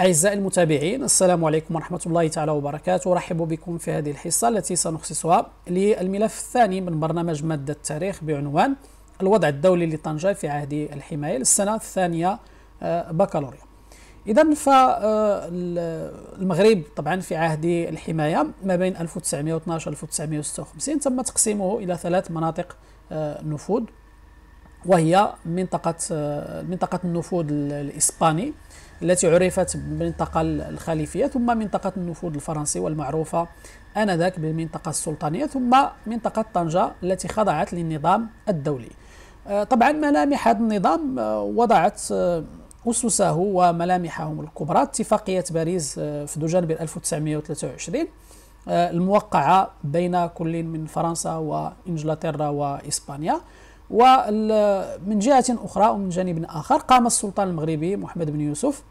أعزائي المتابعين السلام عليكم ورحمة الله تعالى وبركاته أرحب بكم في هذه الحصة التي سنخصصها للملف الثاني من برنامج مادة التاريخ بعنوان الوضع الدولي لطنجة في عهد الحماية للسنة الثانية آه، بكالوريا إذا فالمغرب آه، طبعا في عهد الحماية ما بين 1912 1956 تم تقسيمه إلى ثلاث مناطق آه، نفوذ وهي منطقة منطقة النفوذ الإسباني التي عرفت بالمنطقة الخليفية ثم منطقة النفوذ الفرنسي والمعروفة آنذاك بالمنطقة السلطانية ثم منطقة طنجة التي خضعت للنظام الدولي آه، طبعا ملامح هذا النظام آه، وضعت آه، أسسه وملامحهم الكبرى اتفاقية باريس في دجنبر 1923 الموقعة بين كل من فرنسا وإنجلترا وإسبانيا ومن جهة أخرى ومن جانب آخر قام السلطان المغربي محمد بن يوسف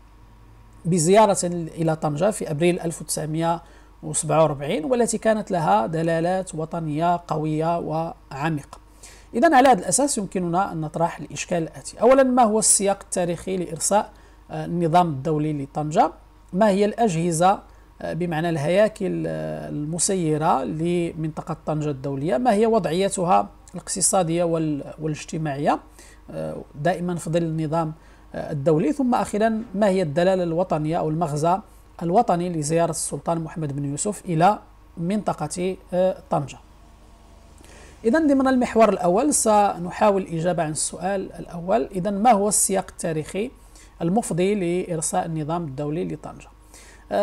بزيارة إلى طنجة في أبريل 1947 والتي كانت لها دلالات وطنية قوية وعميقة إذا على هذا الأساس يمكننا أن نطرح الإشكال الآتي أولا ما هو السياق التاريخي لإرساء آه، النظام الدولي لطنجة ما هي الأجهزة آه، بمعنى الهياكل آه، المسيرة لمنطقة طنجة الدولية ما هي وضعيتها الاقتصادية والاجتماعية آه، دائما في ظل النظام آه، الدولي ثم أخيرا ما هي الدلالة الوطنية أو المغزى الوطني لزيارة السلطان محمد بن يوسف إلى منطقة آه، طنجة إذا ضمن المحور الأول سنحاول الإجابة عن السؤال الأول إذا ما هو السياق التاريخي المفضي لإرساء النظام الدولي لطنجة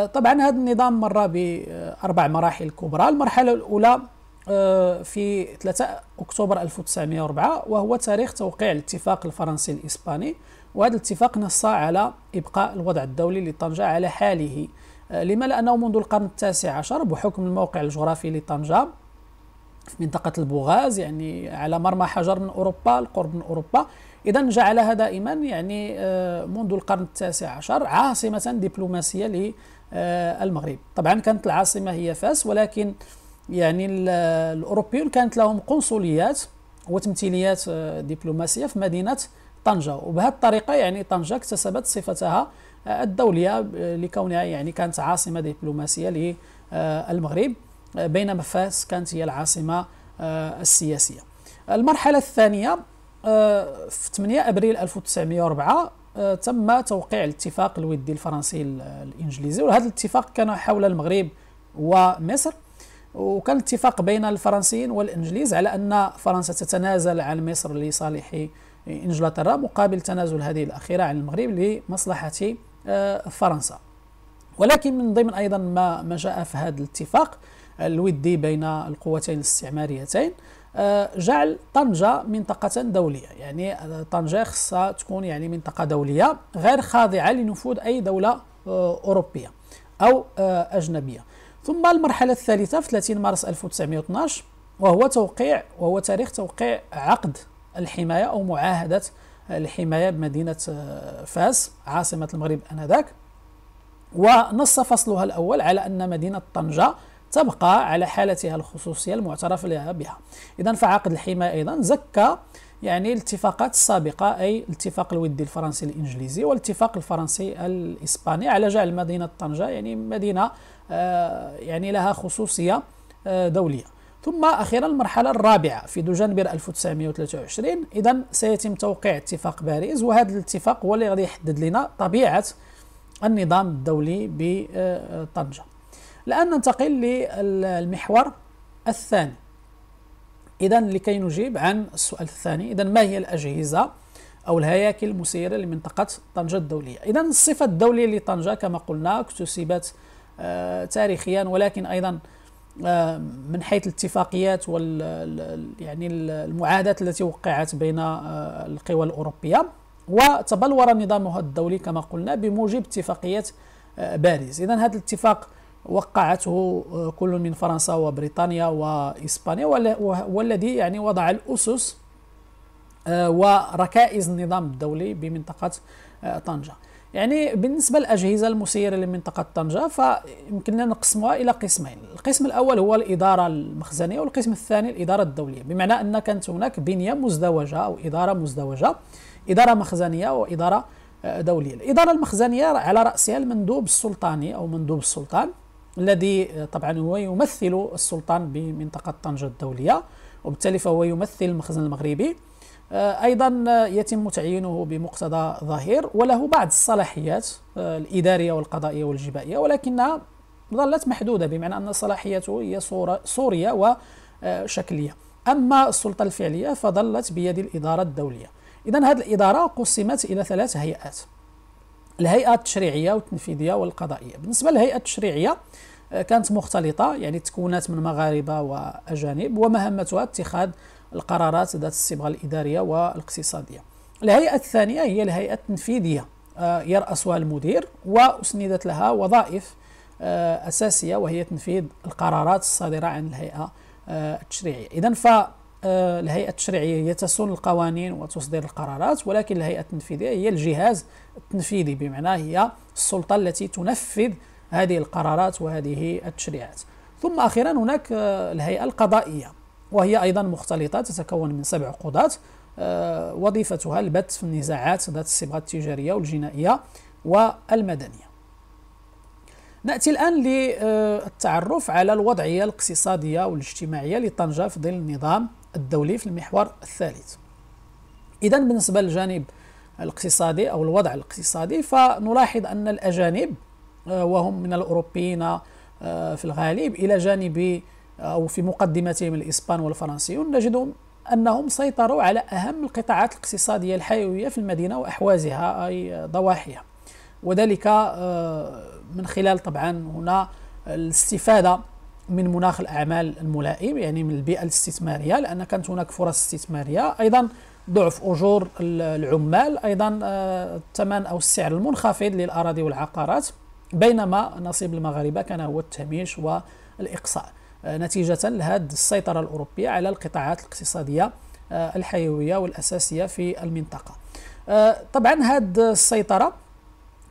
طبعا هذا النظام مر بأربع مراحل كبرى المرحلة الأولى آه، في 3 أكتوبر 1904 وهو تاريخ توقيع الاتفاق الفرنسي الإسباني وهذا الاتفاق نص على إبقاء الوضع الدولي لطنجة على حاله آه، لما لأنه منذ القرن التاسع عشر بحكم الموقع الجغرافي لطنجة في منطقة البوغاز يعني على مرمى حجر من أوروبا القرب من أوروبا إذا جعلها دائما يعني آه، منذ القرن التاسع عشر عاصمة دبلوماسية للمغرب طبعا كانت العاصمة هي فاس ولكن يعني الاوروبيون كانت لهم قنصليات وتمثيليات آه، دبلوماسيه في مدينه طنجه وبهذه الطريقه يعني طنجه اكتسبت صفتها آه، الدوليه آه، لكونها يعني كانت عاصمه دبلوماسيه للمغرب بينما فاس كانت هي العاصمه السياسيه المرحله الثانيه في 8 ابريل 1904 تم توقيع الاتفاق الودي الفرنسي الانجليزي وهذا الاتفاق كان حول المغرب ومصر وكان اتفاق بين الفرنسيين والانجليز على ان فرنسا تتنازل عن مصر لصالح انجلترا مقابل تنازل هذه الاخيره عن المغرب لمصلحه آه، فرنسا ولكن من ضمن ايضا ما ما جاء في هذا الاتفاق الودي بين القوتين الاستعماريتين آه، جعل طنجة منطقة دولية يعني آه، طنجة خصها تكون يعني منطقة دولية غير خاضعة لنفوذ أي دولة أوروبية أو أجنبية ثم المرحلة الثالثة في 30 مارس 1912 وهو توقيع وهو تاريخ توقيع عقد الحماية أو معاهدة الحماية بمدينة آه، فاس عاصمة المغرب آنذاك ونص فصلها الأول على أن مدينة طنجة تبقى على حالتها الخصوصية المعترف لها بها إذا فعقد الحماية أيضا زكى يعني الاتفاقات السابقة أي الاتفاق الودي الفرنسي الإنجليزي والاتفاق الفرنسي الإسباني على جعل مدينة طنجة يعني مدينة آه، يعني لها خصوصية آه، دولية ثم أخيرا المرحلة الرابعة في دجنبر 1923 إذا سيتم توقيع اتفاق باريس وهذا الاتفاق هو اللي غادي يحدد لنا طبيعة النظام الدولي بطنجة الآن ننتقل للمحور الثاني إذا لكي نجيب عن السؤال الثاني إذا ما هي الأجهزة أو الهياكل المسيرة لمنطقة طنجة الدولية إذا الصفة الدولية لطنجة كما قلنا اكتسبت آه، تاريخيا ولكن أيضا آه، من حيث الاتفاقيات وال يعني المعاهدات التي وقعت بين آه، القوى الأوروبية وتبلور نظامها الدولي كما قلنا بموجب اتفاقية باريس إذا هذا الاتفاق وقعته آه، كل من فرنسا وبريطانيا وإسبانيا والذي يعني وضع الأسس آه، وركائز النظام الدولي بمنطقة آه، طنجة يعني بالنسبة للأجهزة المسيرة لمنطقة طنجة فيمكننا نقسمها إلى قسمين القسم الأول هو الإدارة المخزنية والقسم الثاني الإدارة الدولية بمعنى أن كانت هناك بنية مزدوجة أو إدارة مزدوجة إدارة مخزنية وإدارة دولية الإدارة المخزنية على رأسها المندوب السلطاني أو مندوب السلطان الذي آه، طبعا هو يمثل السلطان بمنطقة طنجة الدولية وبالتالي فهو يمثل المخزن المغربي آه، ايضا آه، يتم تعيينه بمقتضى ظهير وله بعض الصلاحيات الاداريه والقضائيه والجبائيه ولكنها ظلت محدوده بمعنى ان صلاحيته هي صوريه وشكليه اما السلطه الفعليه فظلت بيد الاداره الدوليه اذا هذه الاداره قسمت الى ثلاث هيئات الهيئه التشريعيه والتنفيذيه والقضائيه بالنسبه للهيئه التشريعيه آه، كانت مختلطه يعني تكونت من مغاربه واجانب ومهمتها اتخاذ القرارات ذات الصبغه الاداريه والاقتصاديه الهيئه الثانيه هي الهيئه التنفيذيه آه، يرأسها المدير وأسندت لها وظائف آه، أساسية وهي تنفيذ القرارات الصادرة عن الهيئة التشريعية إذا ف آه، الهيئة التشريعية هي تسن القوانين وتصدر القرارات ولكن الهيئة التنفيذية هي الجهاز التنفيذي بمعنى هي السلطة التي تنفذ هذه القرارات وهذه التشريعات ثم أخيرا هناك آه، الهيئة القضائية وهي أيضا مختلطة تتكون من سبع قضاة آه، وظيفتها البت في النزاعات ذات الصبغة التجارية والجنائية والمدنية نأتي الآن للتعرف على الوضعية الاقتصادية والاجتماعية لطنجة في ظل النظام الدولي في المحور الثالث إذا بالنسبة للجانب الاقتصادي أو الوضع الاقتصادي فنلاحظ أن الأجانب آه، وهم من الأوروبيين آه، في الغالب إلى جانب آه، أو في مقدمتهم الإسبان والفرنسيون نجد أنهم سيطروا على أهم القطاعات الاقتصادية الحيوية في المدينة وأحوازها أي ضواحيها وذلك من خلال طبعا هنا الاستفادة من مناخ الاعمال الملائم يعني من البيئه الاستثماريه لان كانت هناك فرص استثماريه ايضا ضعف اجور العمال ايضا آه، الثمن او السعر المنخفض للاراضي والعقارات بينما نصيب المغاربه كان هو التهميش والاقصاء آه، نتيجه لهذه السيطره الاوروبيه على القطاعات الاقتصاديه آه، الحيويه والاساسيه في المنطقه طبعا هذه السيطره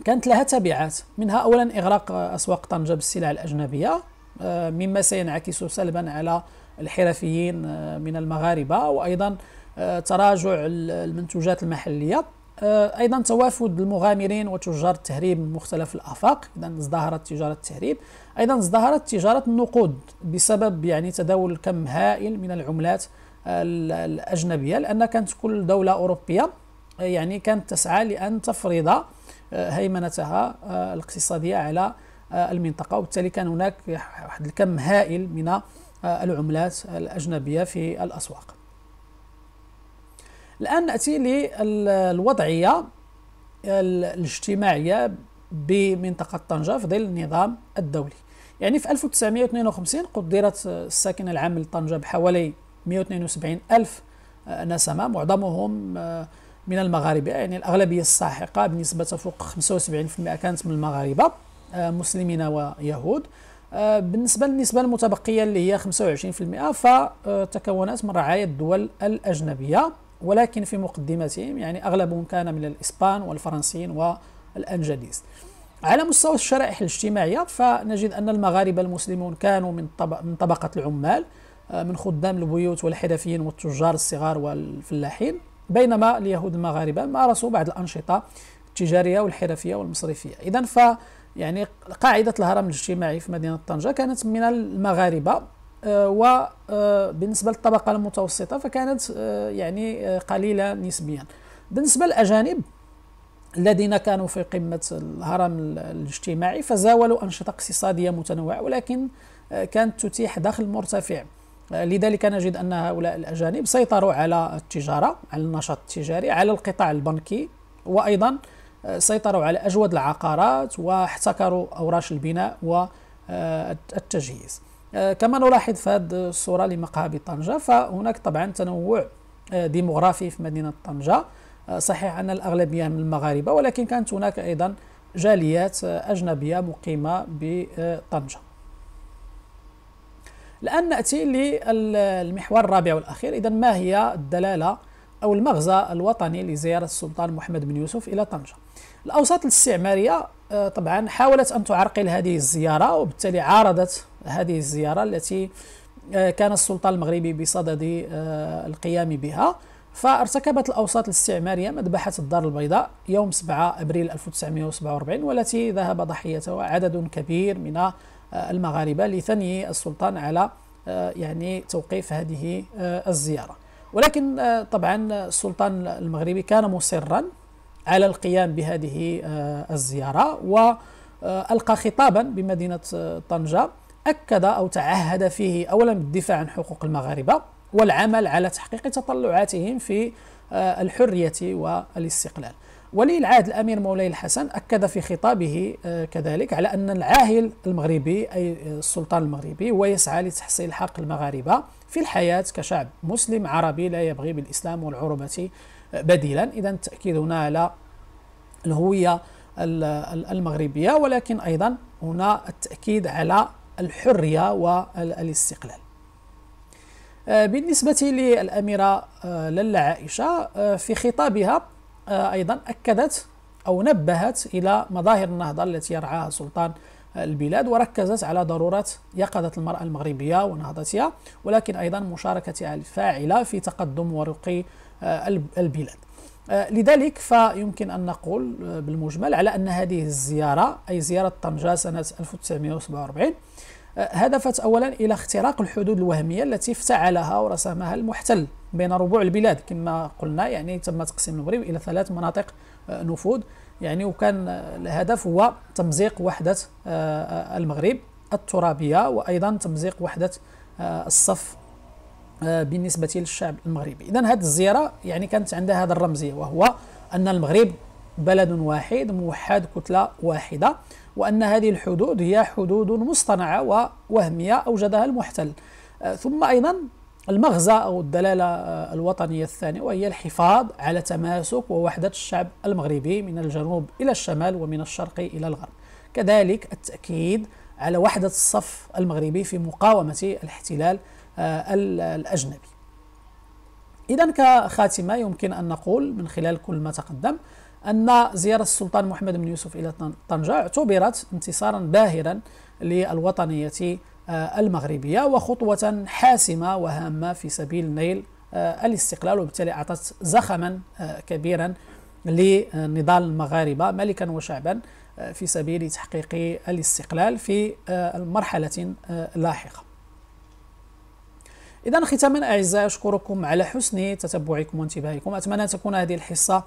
كانت لها تبعات منها اولا اغراق اسواق طنجه بالسلع الاجنبيه آه، مما سينعكس سلبا على الحرفيين آه، من المغاربة وأيضا آه، تراجع المنتوجات المحلية ايضا توافد المغامرين وتجار التهريب من مختلف الافاق اذا ازدهرت تجاره التهريب ايضا ازدهرت تجاره النقود بسبب يعني تداول كم هائل من العملات الاجنبيه لان كانت كل دوله اوروبيه يعني كانت تسعى لان تفرض هيمنتها الاقتصاديه على آه، المنطقة وبالتالي كان هناك واحد الكم هائل من آه، العملات الأجنبية في الأسواق الآن نأتي للوضعية الاجتماعية بمنطقة طنجة في ظل النظام الدولي يعني في 1952 قدرت الساكن العام لطنجة بحوالي 172 ألف آه، نسمة معظمهم من المغاربة يعني الأغلبية الساحقة بنسبة فوق 75% كانت من المغاربة مسلمين ويهود آه، بالنسبة للنسبة المتبقية اللي هي 25% فتكونت من رعايا الدول الأجنبية ولكن في مقدمتهم يعني أغلبهم كان من الإسبان والفرنسيين والأنجليز على مستوى الشرائح الاجتماعية فنجد أن المغاربة المسلمون كانوا من, طبق من طبقة العمال آه، من خدام البيوت والحرفيين والتجار الصغار والفلاحين بينما اليهود المغاربة مارسوا بعض الأنشطة التجارية والحرفية والمصرفية إذا ف يعني قاعدة الهرم الاجتماعي في مدينة طنجة كانت من المغاربة آه، وبالنسبة آه، للطبقة المتوسطة فكانت آه، يعني قليلة نسبيا بالنسبة للأجانب الذين كانوا في قمة الهرم الاجتماعي فزاولوا أنشطة اقتصادية متنوعة ولكن كانت تتيح دخل مرتفع لذلك نجد أن هؤلاء الأجانب سيطروا على التجارة على النشاط التجاري على القطاع البنكي وأيضا سيطروا على أجود العقارات واحتكروا أوراش البناء والتجهيز آه، كما نلاحظ في هذه الصورة لمقهى بطنجة فهناك طبعا تنوع آه، ديموغرافي في مدينة طنجة آه، صحيح أن الأغلبية من المغاربة ولكن كانت هناك أيضا جاليات أجنبية مقيمة بطنجة الآن نأتي للمحور الرابع والأخير إذا ما هي الدلالة أو المغزى الوطني لزيارة السلطان محمد بن يوسف إلى طنجة الأوساط الاستعمارية آه، طبعا حاولت أن تعرقل هذه الزيارة وبالتالي عارضت هذه الزيارة التي آه، كان السلطان المغربي بصدد آه، القيام بها فارتكبت الأوساط الاستعمارية مذبحة الدار البيضاء يوم 7 أبريل 1947 والتي ذهب ضحيتها عدد كبير من المغاربة لثني السلطان على يعني توقيف هذه الزيارة ولكن آه، طبعا السلطان المغربي كان مصرا على القيام بهذه آه، الزيارة وألقى آه، خطابا بمدينة طنجة أكد أو تعهد فيه أولا بالدفاع عن حقوق المغاربة والعمل على تحقيق تطلعاتهم في الحرية والاستقلال ولي العهد الامير مولاي الحسن اكد في خطابه كذلك على ان العاهل المغربي اي السلطان المغربي هو يسعى لتحصيل حق المغاربه في الحياة كشعب مسلم عربي لا يبغي بالإسلام والعروبة بديلا إذا التأكيد هنا على الهوية المغربية ولكن أيضا هنا التأكيد على الحرية والاستقلال آه، بالنسبة للأميرة آه، للا عائشة آه، في خطابها أيضا أكدت أو نبهت إلى مظاهر النهضة التي يرعاها السلطان البلاد وركزت على ضرورة يقظة المرأة المغربية ونهضتها ولكن أيضا مشاركتها الفاعلة في تقدم ورقي آه، البلاد آه، لذلك فيمكن أن نقول آه، بالمجمل على أن هذه الزيارة أي زيارة طنجة سنة 1947 هدفت أولا إلى اختراق الحدود الوهمية التي افتعلها ورسمها المحتل بين ربوع البلاد كما قلنا يعني تم تقسيم المغرب الى ثلاث مناطق آه، نفوذ يعني وكان آه، الهدف هو تمزيق وحده آه، المغرب الترابيه وايضا تمزيق وحده الصف بالنسبه للشعب المغربي اذا هذه الزياره يعني كانت عندها هذا الرمزيه وهو ان المغرب بلد واحد موحد كتله واحده وان هذه الحدود هي حدود مصطنعه ووهميه اوجدها المحتل ثم ايضا المغزى أو الدلالة آه، الوطنية الثانية وهي الحفاظ على تماسك ووحدة الشعب المغربي من الجنوب إلى الشمال ومن الشرق إلى الغرب كذلك التأكيد على وحدة الصف المغربي في مقاومة الاحتلال آه، الأجنبي إذا كخاتمة يمكن أن نقول من خلال كل ما تقدم أن زيارة السلطان محمد بن يوسف إلى طنجة اعتبرت انتصارا باهرا للوطنية آه، المغربية وخطوة حاسمة وهامة في سبيل نيل آه، الاستقلال وبالتالي أعطت زخما آه، كبيرا لنضال المغاربة ملكا وشعبا في سبيل تحقيق الاستقلال في مرحلة لاحقة اذا ختاما اعزائي اشكركم على حسن تتبعكم وانتباهكم اتمنى ان تكون هذه الحصه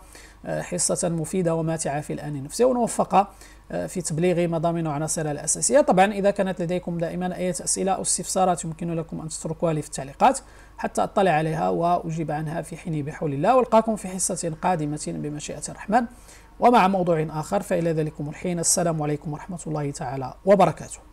آه، حصه مفيده وماتعه في الان نفسه ونوفق آه، في تبليغ مضامين وعناصرها الاساسيه طبعا اذا كانت لديكم دائما اي اسئله او استفسارات يمكن لكم ان تتركوها لي في التعليقات حتى اطلع عليها واجيب عنها في حين بحول الله والقاكم في حصه قادمه بمشيئه الرحمن ومع موضوع اخر فالى ذلكم الحين السلام عليكم ورحمه الله تعالى وبركاته